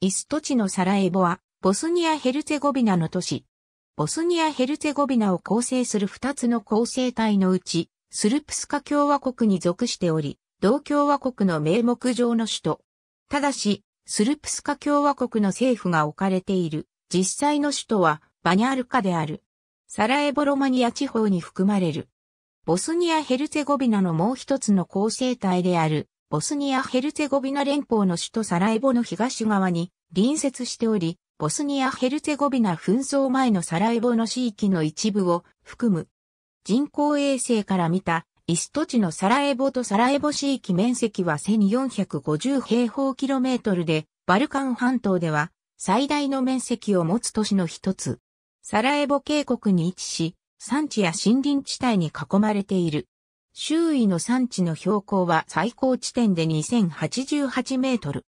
イストチのサラエボは、ボスニア・ヘルツェゴビナの都市。ボスニア・ヘルツェゴビナを構成する二つの構成体のうち、スルプスカ共和国に属しており、同共和国の名目上の首都。ただし、スルプスカ共和国の政府が置かれている、実際の首都はバニャールカである。サラエボロマニア地方に含まれる。ボスニア・ヘルツェゴビナのもう一つの構成体である、ボスニア・ヘルツェゴビナ連邦の首都サラエボの東側に隣接しており、ボスニア・ヘルツェゴビナ紛争前のサラエボの地域の一部を含む。人工衛星から見たイスト地のサラエボとサラエボ地域面積は1450平方キロメートルで、バルカン半島では最大の面積を持つ都市の一つ。サラエボ渓谷に位置し、山地や森林地帯に囲まれている。周囲の山地の標高は最高地点で2088メートル。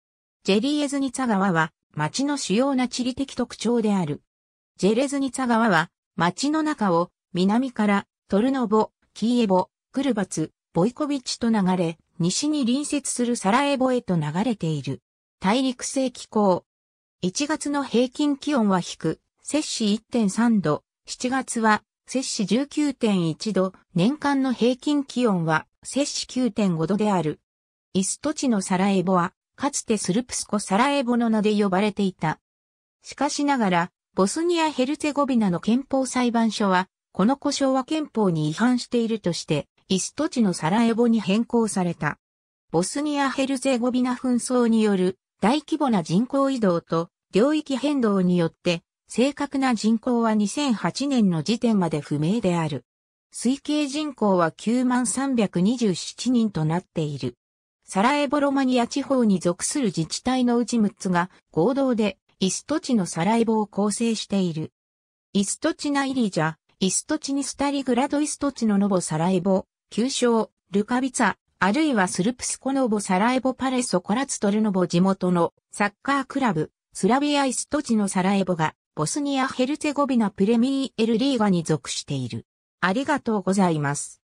ジェリーエズニツァ川は町の主要な地理的特徴である。ジェレズニツァ川は町の中を南からトルノボ、キーエボ、クルバツ、ボイコビッチと流れ、西に隣接するサラエボへと流れている。大陸性気候。1月の平均気温は低く、摂氏1.3度、7月は摂氏19.1度、年間の平均気温は摂氏9.5度である。イスト地のサラエボは、かつてスルプスコ・サラエボの名で呼ばれていた。しかしながら、ボスニア・ヘルツェゴビナの憲法裁判所は、この故障は憲法に違反しているとして、イスト地のサラエボに変更された。ボスニア・ヘルツェゴビナ紛争による大規模な人口移動と領域変動によって正確な人口は2008年の時点まで不明である。推計人口は9327人となっている。サラエボロマニア地方に属する自治体のうち6つが合同でイストチのサラエボを構成している。イストチナイリジャ、イストチニスタリグラドイストチのノボサラエボ、旧称、ルカビツァ、あるいはスルプスコノボサラエボパレソコラツトルノボ地元のサッカークラブ、スラビアイストチのサラエボがボスニア・ヘルツェゴビナプレミーエルリーガに属している。ありがとうございます。